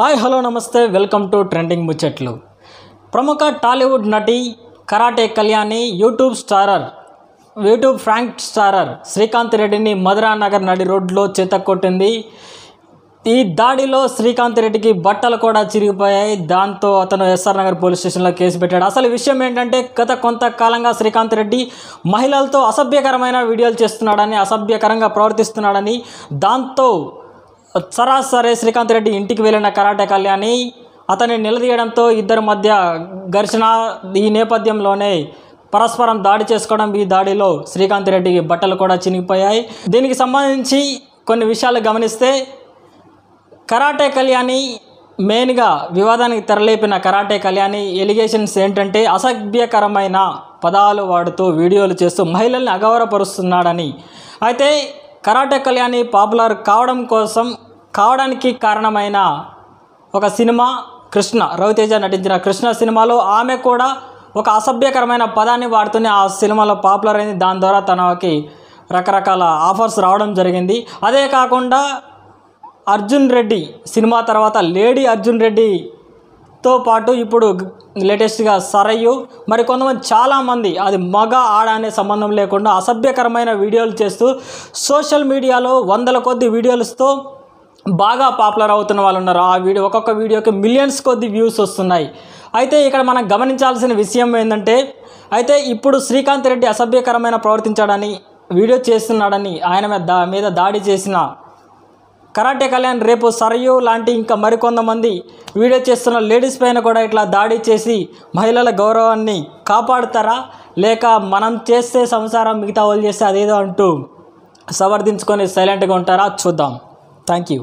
hi hello నమస్తే welcome to trending ముచ్చట్లు ప్రముఖ టాలీవుడ్ నటి karate Kalyani YouTube starrer YouTube prank starrer Srikanth రెడ్డిని మధురా నగర్ నడి రోడ్లో కొట్టింది ఈ దాడిలో శ్రీకాంత్ రెడ్డికి బట్టలు కూడా చిరిగిపోయాయి దాంతో అతను ఎస్ఆర్ నగర్ పోలీస్ స్టేషన్లో కేసు పెట్టాడు అసలు విషయం ఏంటంటే గత కొంతకాలంగా శ్రీకాంత్ రెడ్డి మహిళలతో అసభ్యకరమైన వీడియోలు చేస్తున్నాడని అసభ్యకరంగా ప్రవర్తిస్తున్నాడని దాంతో సరే శ్రీకాంత్ రెడ్డి ఇంటికి వెళ్ళిన కరాటే కళ్యాణి అతన్ని నిలదీయడంతో ఇద్దరి మధ్య ఘర్షణ ఈ నేపథ్యంలోనే పరస్పరం దాడి చేసుకోవడం ఈ దాడిలో శ్రీకాంత్ రెడ్డి బట్టలు కూడా చినిగిపోయాయి దీనికి సంబంధించి కొన్ని విషయాలు గమనిస్తే కరాటే కళ్యాణి మెయిన్గా వివాదానికి తెరలేపిన కరాటే కళ్యాణి ఎలిగేషన్స్ ఏంటంటే అసభ్యకరమైన పదాలు వాడుతూ వీడియోలు చేస్తూ మహిళల్ని అగౌరవపరుస్తున్నాడని అయితే కరాటే కళ్యాణి పాపులర్ కావడం కోసం కావడానికి కారణమైన ఒక సినిమా కృష్ణ రవితేజ నటించిన కృష్ణ సినిమాలో ఆమె కూడా ఒక అసభ్యకరమైన పదాన్ని వాడుతూనే ఆ సినిమాలో పాపులర్ అయింది దాని ద్వారా తనకి రకరకాల ఆఫర్స్ రావడం జరిగింది అదే కాకుండా అర్జున్ రెడ్డి సినిమా తర్వాత లేడీ అర్జున్ రెడ్డి తో పాటు ఇప్పుడు లేటెస్ట్గా సరయు మరి కొంతమంది చాలామంది అది మగ ఆడ అనే సంబంధం లేకుండా అసభ్యకరమైన వీడియోలు చేస్తూ సోషల్ మీడియాలో వందల కొద్ది వీడియోలతో బాగా పాపులర్ అవుతున్న వాళ్ళు ఉన్నారు ఆ వీడియో ఒక్కొక్క వీడియోకి మిలియన్స్ కొద్ది వ్యూస్ వస్తున్నాయి అయితే ఇక్కడ మనం గమనించాల్సిన విషయం ఏంటంటే అయితే ఇప్పుడు శ్రీకాంత్ రెడ్డి అసభ్యకరమైన ప్రవర్తించాడని వీడియో చేస్తున్నాడని ఆయన మీద దా మీద దాడి చేసిన కరాటే కళ్యాణ్ రేపు సరయు లాంటి ఇంకా మరికొంతమంది వీడియో చేస్తున్న లేడీస్ పైన కూడా ఇట్లా దాడి చేసి మహిళల గౌరవాన్ని కాపాడుతారా లేక మనం చేస్తే సంసారం మిగతా వాళ్ళు చేస్తే అదేదో అంటూ సమర్థించుకొని సైలెంట్గా ఉంటారా చూద్దాం థ్యాంక్ యూ